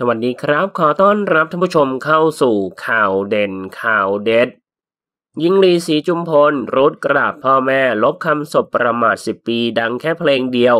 สวัสดีครับขอต้อนรับท่านผู้ชมเข้าสู่ข่าวเด่นข่าวเด็ด ยิงลีสีจุมพลรุดกราบพ่อแม่ ลบคำศพประมาทสิบปี ดังแค่เพลงเดียว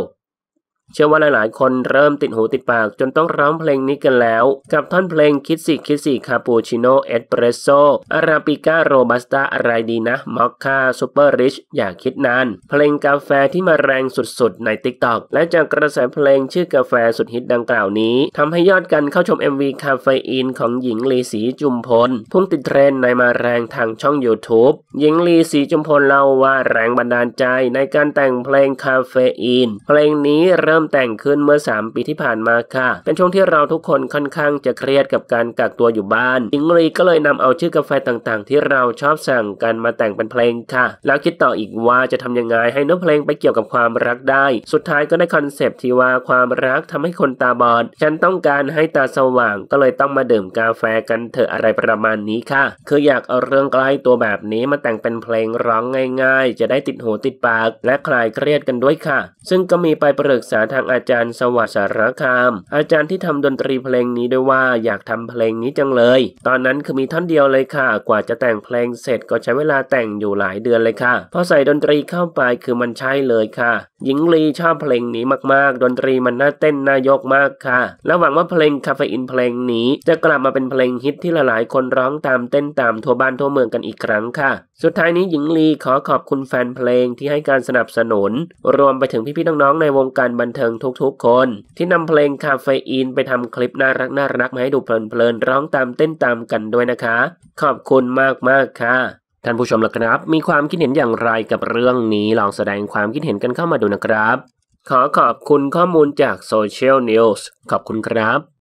เชื่อว่าหลายๆ คนเริ่มติดหูติดปากจนต้องร้องเพลงนี้กันแล้ว กับท่อนเพลงคิดสิคิดสิคาปูชิโน่เอสเปรสโซอาราบิก้าโรบัสต้าอะไรดีนะมอคค่าซูเปอร์ริชอย่าคิดนานเพลงกาแฟที่มาแรงสุด ๆ ใน t ิ k t o k และจากกระแสเพลงชื่อกาแฟสุดฮิตดังกล่าวนี้ ทำให้ยอดการเข้าชม MV คาเฟอีนของหญิงลีสีจุมพล พุ่งติดเทรนในมาแรงทางช่อง YouTube หญิงลีสีจุมพลเล่าว่าแรงบันดาลใจในการแต่งเพลงคาเฟอีนเพลงนี้เริ่มริ่มแต่งขึ้นเมื่อ 3ปีที่ผ่านมาค่ะ เป็นช่วงที่เราทุกคนค่อนข้างจะเครียดกับการกักตัวอยู่บ้านหญิงลีก็เลยนำเอาชื่อกาแฟต่างๆ ที่เราชอบสั่งกันมาแต่งเป็นเพลงค่ะ แล้วคิดต่ออีกว่าจะทำยังไงให้เนื้อเพลงไปเกี่ยวกับความรักได้ สุดท้ายก็ได้คอนเซปต์ที่ว่าความรักทำให้คนตาบอด ฉันต้องการให้ตาสว่าง ก็เลยต้องมาดื่มกาแฟกันเถอะอะไรประมาณนี้ค่ะ คืออยากเอาเรื่องใกล้ตัวแบบนี้มาแต่งเป็นเพลงร้องง่าย ๆ จะได้ติดหูติดปากและคลายเครียดกันด้วยค่ะ ซึ่งก็มีไปปรึกษาทางอาจารย์สวัสดิ์สารคาม อาจารย์ที่ทำดนตรีเพลงนี้ด้วยว่าอยากทำเพลงนี้จังเลย ตอนนั้นคือมีท่อนเดียวเลยค่ะ กว่าจะแต่งเพลงเสร็จก็ใช้เวลาแต่งอยู่หลายเดือนเลยค่ะพอใส่ดนตรีเข้าไปคือมันใช่เลยค่ะหญิงลีชอบเพลงนี้มากๆ ดนตรีมันน่าเต้นน่ายกมากค่ะและหวังว่าเพลงคาเฟอินเพลงนี้จะกลับมาเป็นเพลงฮิตที่หลายๆ คนร้องตามเต้นตามทั่วบ้านทั่วเมืองกันอีกครั้งค่ะ สุดท้ายนี้หญิงลีขอขอบคุณแฟนเพลงที่ให้การสนับสนุน รวมไปถึงพี่ๆ น้องๆ ในวงการบันเทิงทุกๆ คน ที่นำเพลงคาเฟอีนไปทำคลิปน่ารักน่ารักมาให้ดูเพลินๆ ร้องตามเต้นตามกันด้วยนะคะ ขอบคุณมากๆค่ะท่านผู้ชมล่ะครับ มีความคิดเห็นอย่างไรกับเรื่องนี้ ลองแสดงความคิดเห็นกันเข้ามาดูนะครับ ขอขอบคุณข้อมูลจากโซเชียลนิวส์ขอบคุณครับ